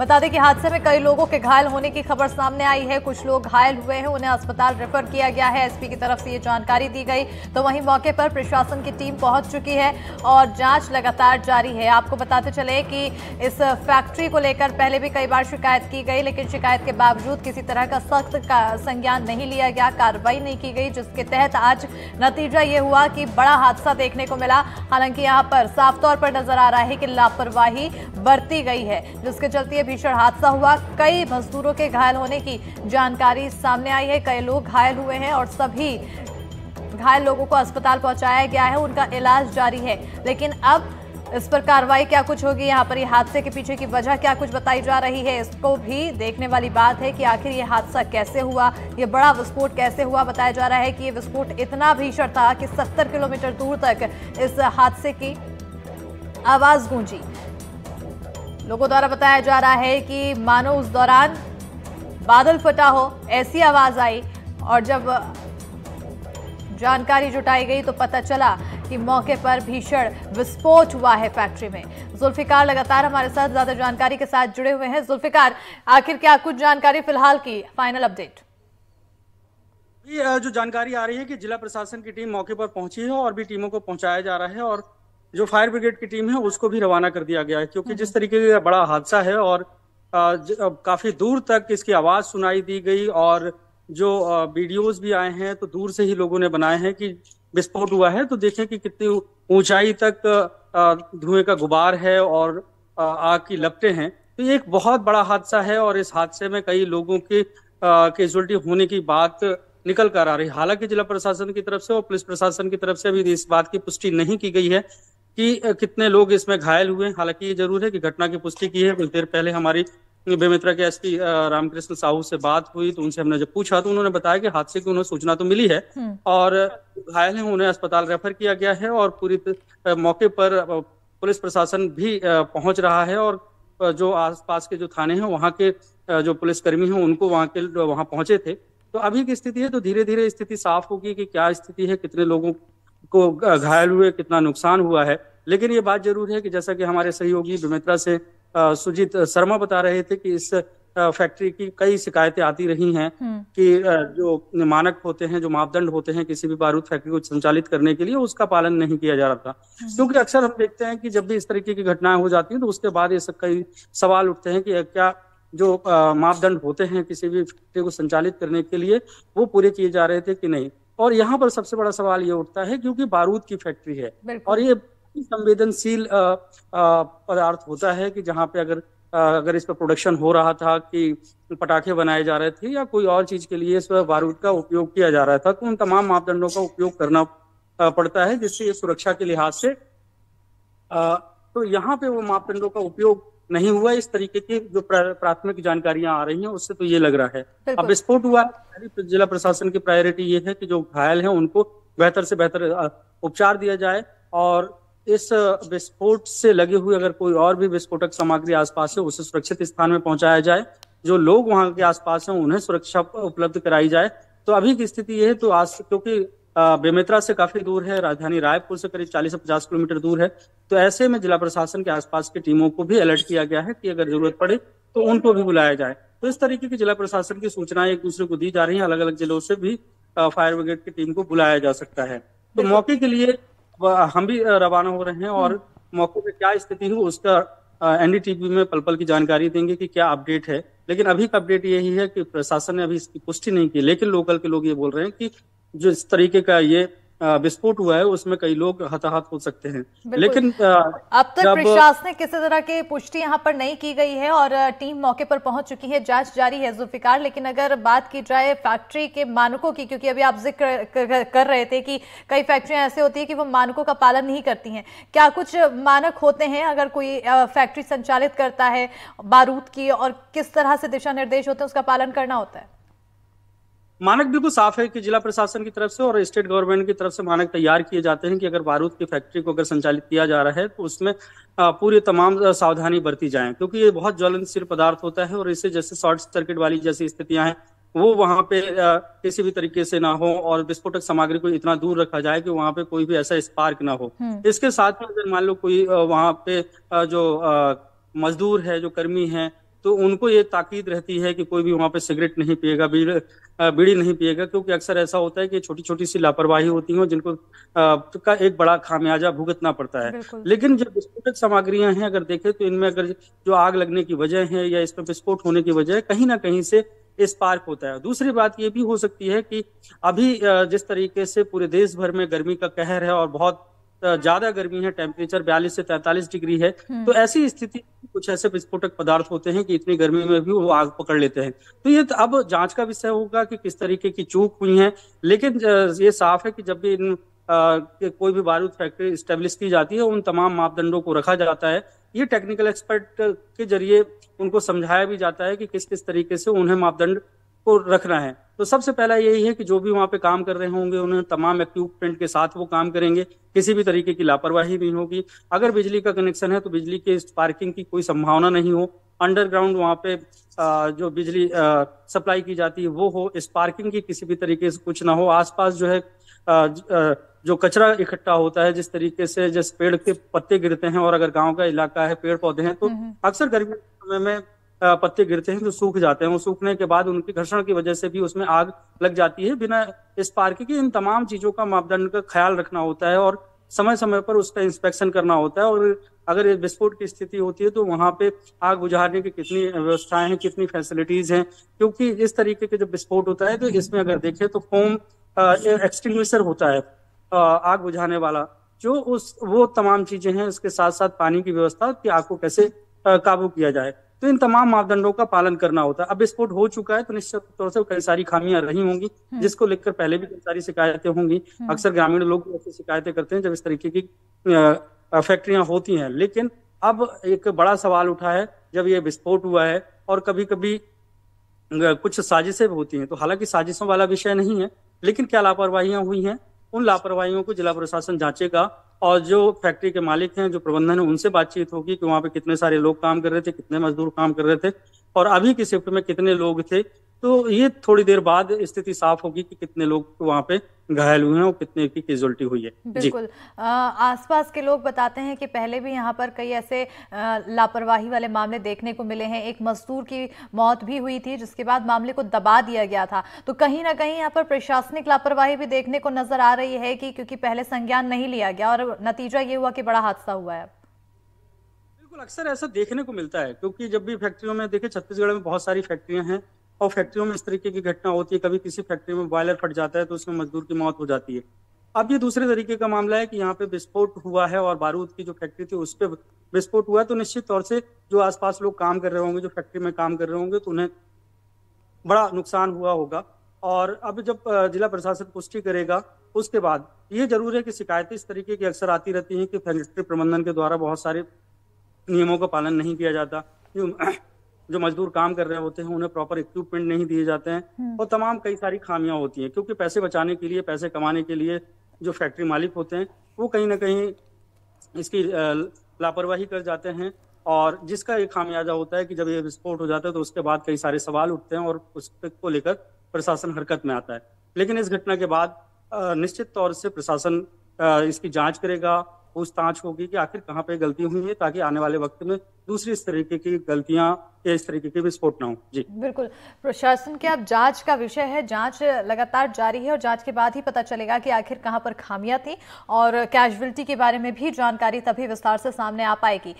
बता दें कि हादसे में कई लोगों के घायल होने की खबर सामने आई है कुछ लोग घायल हुए हैं उन्हें अस्पताल रेफर किया गया है एसपी की तरफ से ये जानकारी दी गई तो वहीं मौके पर प्रशासन की टीम पहुंच चुकी है और जांच लगातार जारी है आपको बताते चले कि इस फैक्ट्री को लेकर पहले भी कई बार शिकायत की गई लेकिन शिकायत के बावजूद किसी तरह का सख्त संज्ञान नहीं लिया गया कार्रवाई नहीं की गई जिसके तहत आज नतीजा ये हुआ कि बड़ा हादसा देखने को मिला हालांकि यहाँ पर साफ तौर पर नजर आ रहा है कि लापरवाही बरती गई है जिसके चलते भीषण हादसा हुआ कई मजदूरों के घायल होने की जानकारी सामने आई है कई लोग घायल हुए हैं और सभी घायल लोगों को अस्पताल पहुंचाया गया है उनका इलाज जारी है लेकिन अब इस पर कार्रवाई क्या कुछ होगी यहाँ पर ये हादसे के पीछे की वजह क्या कुछ बताई जा रही है इसको भी देखने वाली बात है कि आखिर ये हादसा कैसे हुआ ये बड़ा विस्फोट कैसे हुआ बताया जा रहा है कि ये विस्फोट इतना भीषण था कि 70 किलोमीटर दूर तक इस हादसे की आवाज़ गूंजी लोगों द्वारा बताया जा रहा है कि मानो उस दौरान बादल फटा हो ऐसी आवाज आई और जब जानकारी जुटाई गई तो पता चला कि मौके पर भीषण विस्फोट हुआ है फैक्ट्री में जुल्फिकार लगातार हमारे साथ ज्यादा जानकारी के साथ जुड़े हुए हैं जुल्फिकार आखिर क्या कुछ जानकारी फिलहाल की फाइनल अपडेट जो जानकारी आ रही है कि जिला प्रशासन की टीम मौके पर पहुंची है और भी टीमों को पहुंचाया जा रहा है और जो फायर ब्रिगेड की टीम है उसको भी रवाना कर दिया गया है क्योंकि जिस तरीके से बड़ा हादसा है और काफी दूर तक इसकी आवाज सुनाई दी गई और जो वीडियोस भी आए हैं तो दूर से ही लोगों ने बनाए हैं कि विस्फोट हुआ है तो देखें कि कितनी ऊंचाई तक धुएं का गुबार है और आग की लपटे हैं तो ये एक बहुत बड़ा हादसा है और इस हादसे में कई लोगों के कैजुअलिटी होने की बात निकल कर आ रही हालांकि जिला प्रशासन की तरफ से और पुलिस प्रशासन की तरफ से अभी इस बात की पुष्टि नहीं की गई है कि कितने लोग इसमें घायल हुए हालांकि ये जरूर है कि घटना की पुष्टि की है कुछ देर पहले हमारी बेमित्रा के एसपी रामकृष्ण साहू से बात हुई तो उनसे हमने जब पूछा तो उन्होंने बताया कि हादसे की उन्हें सूचना तो मिली है हम्म। और घायल है उन्हें अस्पताल रेफर किया गया है और पूरी मौके पर पुलिस प्रशासन भी पहुंच रहा है और जो आसपास के जो थाने हैं वहाँ के जो पुलिसकर्मी हैं उनको वहाँ के वहाँ पहुंचे थे तो अभी की स्थिति है तो धीरे धीरे स्थिति साफ होगी कि क्या स्थिति है कितने लोगों को घायल हुए कितना नुकसान हुआ है लेकिन ये बात जरूर है कि जैसा कि हमारे सहयोगी बिमित्रा से सुजीत शर्मा बता रहे थे कि इस फैक्ट्री की कई शिकायतें आती रही हैं हम्म। कि जो मानक होते हैं जो मापदंड होते हैं किसी भी बारूद फैक्ट्री को संचालित करने के लिए उसका पालन नहीं किया जा रहा था हम्म। क्योंकि अक्सर हम देखते हैं कि जब भी इस तरीके की घटनाएं हो जाती हैं तो उसके बाद ये कई सवाल उठते हैं कि क्या जो मापदंड होते हैं किसी भी फैक्ट्री को संचालित करने के लिए वो पूरे किए जा रहे थे कि नहीं और यहाँ पर सबसे बड़ा सवाल ये उठता है क्योंकि बारूद की फैक्ट्री है और ये संवेदनशील पदार्थ होता है कि जहाँ पे अगर अगर इस पर प्रोडक्शन हो रहा था कि पटाखे बनाए जा रहे थे या कोई और चीज के लिए इस पर बारूद का उपयोग किया जा रहा था तो उन तमाम मापदंडों का उपयोग करना पड़ता है जिससे सुरक्षा के लिहाज से तो यहाँ पे वो मापदंडों का उपयोग नहीं हुआ इस तरीके की जो प्राथमिक जानकारियां आ रही हैं उससे तो ये लग रहा है अब विस्फोट हुआ जिला प्रशासन की प्रायोरिटी ये है कि जो घायल है उनको बेहतर से बेहतर उपचार दिया जाए और इस विस्फोट से लगे हुए अगर कोई और भी विस्फोटक सामग्री आसपास है उसे सुरक्षित स्थान में पहुंचाया जाए जो लोग वहां के आसपास हैं उन्हें सुरक्षा उपलब्ध कराई जाए तो अभी की स्थिति यह है तो आज क्योंकि बेमेतरा से काफी दूर है राजधानी रायपुर से करीब 40 से 50 किलोमीटर दूर है तो ऐसे में जिला प्रशासन के आसपास की टीमों को भी अलर्ट किया गया है कि अगर जरूरत पड़े तो उनको भी बुलाया जाए तो इस तरीके की जिला प्रशासन की सूचनाएं एक दूसरे को दी जा रही है अलग अलग जिलों से भी फायर ब्रिगेड की टीम को बुलाया जा सकता है तो मौके के लिए हम भी रवाना हो रहे हैं और हम्म। मौके पे क्या स्थिति है उसका एनडीटीवी में पल पल की जानकारी देंगे कि क्या अपडेट है लेकिन अभी का अपडेट यही है कि प्रशासन ने अभी इसकी पुष्टि नहीं की लेकिन लोकल के लोग ये बोल रहे हैं कि जो इस तरीके का ये विस्फोट हुआ है उसमें कई लोग हताहत हो सकते हैं लेकिन अब तक प्रशासनिक किसी तरह की पुष्टि यहाँ पर नहीं की गई है और टीम मौके पर पहुंच चुकी है जांच जारी है जुल्फिकार लेकिन अगर बात की जाए फैक्ट्री के मानकों की क्योंकि अभी आप जिक्र कर रहे थे कि कई फैक्ट्रियां ऐसे होती है कि वो मानकों का पालन नहीं करती हैं क्या कुछ मानक होते हैं अगर कोई फैक्ट्री संचालित करता है बारूद की और किस तरह से दिशा निर्देश होते हैं उसका पालन करना होता है मानक बिल्कुल साफ है कि जिला प्रशासन की तरफ से और स्टेट गवर्नमेंट की तरफ से मानक तैयार किए जाते हैं कि अगर बारूद की फैक्ट्री को अगर संचालित किया जा रहा है तो उसमें पूरी तमाम सावधानी बरती जाए क्योंकि ये बहुत ज्वलनशील पदार्थ होता है और इससे जैसे शॉर्ट सर्किट वाली जैसी स्थितियां हैं वो वहाँ पे किसी भी तरीके से ना हो और विस्फोटक सामग्री को इतना दूर रखा जाए कि वहाँ पे कोई भी ऐसा स्पार्क ना हो हम्म। इसके साथ में अगर मान लो कोई वहाँ पे जो मजदूर है जो कर्मी है तो उनको ये ताकीद रहती है कि कोई भी वहाँ पे सिगरेट नहीं पिएगा बीड़ बीड़ी नहीं पिएगा क्योंकि अक्सर ऐसा होता है कि छोटी छोटी सी लापरवाही होती है जिनको का एक बड़ा खामियाजा भुगतना पड़ता है लेकिन जो विस्फोटक सामग्रियां हैं अगर देखें तो इनमें अगर जो आग लगने की वजह है या इसमें विस्फोट होने की वजह कहीं ना कहीं से स्पार्क होता है दूसरी बात ये भी हो सकती है कि अभी जिस तरीके से पूरे देश भर में गर्मी का कहर है और बहुत ज्यादा गर्मी है टेम्परेचर 42 से 43 डिग्री है हम्म। तो ऐसी स्थिति कुछ ऐसे विस्फोटक पदार्थ होते हैं कि इतनी गर्मी में भी वो आग पकड़ लेते हैं तो ये अब जांच का विषय होगा कि किस तरीके की चूक हुई है लेकिन ये साफ है कि जब भी इन आ, कोई भी बारूद फैक्ट्री स्टेब्लिश की जाती है उन तमाम मापदंडों को रखा जाता है ये टेक्निकल एक्सपर्ट के जरिए उनको समझाया भी जाता है कि किस किस तरीके से उन्हें मापदंड को रखना है तो सबसे पहला यही है कि जो भी वहाँ पे काम कर रहे होंगे उन्हें तमाम इक्विपमेंट के साथ वो काम करेंगे किसी भी तरीके की लापरवाही नहीं होगी अगर बिजली का कनेक्शन है तो बिजली के स्पार्किंग की कोई संभावना नहीं हो अंडरग्राउंड वहाँ पे जो बिजली सप्लाई की जाती है वो हो स्पार्किंग की किसी भी तरीके से कुछ ना हो आसपास जो है जो कचरा इकट्ठा होता है जिस तरीके से जिस पेड़ के पत्ते गिरते हैं और अगर गांव का इलाका है पेड़ पौधे हैं तो हम्म, हम्म। अक्सर गर्मी समय में पत्ते गिरते हैं तो सूख जाते हैं वो सूखने के बाद उनके घर्षण की वजह से भी उसमें आग लग जाती है बिना इस पार्क के इन तमाम चीजों का मापदंड का ख्याल रखना होता है और समय समय पर उसका इंस्पेक्शन करना होता है और अगर विस्फोट की स्थिति होती है तो वहां पे आग बुझाने की कितनी व्यवस्थाएं हैं कितनी फैसिलिटीज हैं क्योंकि इस तरीके के जो विस्फोट होता है तो इसमें अगर देखें तो फोम एक्सटिंग्विशर होता है आ, आग बुझाने वाला जो उस वो तमाम चीजें हैं उसके साथ साथ पानी की व्यवस्था कि आग को कैसे काबू किया जाए तो इन तमाम मापदंडों का पालन करना होता है अब विस्फोट हो चुका है तो निश्चित तौर से कई सारी खामियां रही होंगी हम्म। जिसको लेकर पहले भी कई सारी शिकायतें होंगी हम्म। अक्सर ग्रामीण लोग ऐसी शिकायतें करते हैं जब इस तरीके की फैक्ट्रियां होती हैं लेकिन अब एक बड़ा सवाल उठा है जब ये विस्फोट हुआ है और कभी कभी कुछ साजिशें होती हैं तो हालांकि साजिशों वाला विषय नहीं है लेकिन क्या लापरवाही हुई हैं उन लापरवाही को जिला प्रशासन जांचेगा और जो फैक्ट्री के मालिक हैं जो प्रबंधन है उनसे बातचीत होगी कि वहाँ पे कितने सारे लोग काम कर रहे थे कितने मजदूर काम कर रहे थे और अभी की शिफ्ट में कितने लोग थे तो ये थोड़ी देर बाद स्थिति साफ होगी कि कितने लोग वहाँ पे घायल हुए हैं और कितने की कैजुअलिटी हुई है बिल्कुल आसपास के लोग बताते हैं कि पहले भी यहाँ पर कई ऐसे लापरवाही वाले मामले देखने को मिले हैं एक मजदूर की मौत भी हुई थी जिसके बाद मामले को दबा दिया गया था तो कहीं ना कहीं यहाँ पर प्रशासनिक लापरवाही भी देखने को नजर आ रही है कि क्योंकि पहले संज्ञान नहीं लिया गया और नतीजा ये हुआ कि बड़ा हादसा हुआ है बिल्कुल अक्सर ऐसा देखने को मिलता है क्योंकि जब भी फैक्ट्रियों में देखे छत्तीसगढ़ में बहुत सारी फैक्ट्रियां हैं और फैक्ट्रियों में इस तरीके की घटना होती है कभी किसी फैक्ट्री में बॉयलर फट जाता है तो उसमें मजदूर की मौत हो जाती है अब ये दूसरे तरीके का मामला है कि यहाँ पे विस्फोट हुआ है और बारूद की जो फैक्ट्री थी उस पर विस्फोट हुआ तो निश्चित तौर से जो आसपास लोग काम कर रहे होंगे जो फैक्ट्री में काम कर रहे होंगे तो उन्हें बड़ा नुकसान हुआ होगा और अब जब जिला प्रशासन पुष्टि करेगा उसके बाद ये जरूर है कि शिकायतें इस तरीके की अक्सर आती रहती हैं कि फैक्ट्री प्रबंधन के द्वारा बहुत सारे नियमों का पालन नहीं किया जाता जो मजदूर काम कर रहे होते हैं उन्हें प्रॉपर इक्विपमेंट नहीं दिए जाते हैं हम्म। और तमाम कई सारी खामियां होती हैं क्योंकि पैसे बचाने के लिए पैसे कमाने के लिए जो फैक्ट्री मालिक होते हैं वो कहीं ना कहीं इसकी लापरवाही कर जाते हैं और जिसका ये खामियाजा होता है कि जब ये विस्फोट हो जाता है तो उसके बाद कई सारे सवाल उठते हैं और उस को लेकर प्रशासन हरकत में आता है लेकिन इस घटना के बाद निश्चित तौर से प्रशासन इसकी जांच करेगा पूछताछ होगी कि आखिर कहाँ पे गलती हुई है ताकि आने वाले वक्त में दूसरी इस तरीके की गलतियां या इस तरीके के विस्फोट ना हो जी बिल्कुल प्रशासन के अब जांच का विषय है जांच लगातार जारी है और जांच के बाद ही पता चलेगा कि आखिर कहाँ पर खामियां थी और कैजुअलिटी के बारे में भी जानकारी तभी विस्तार से सामने आ पाएगी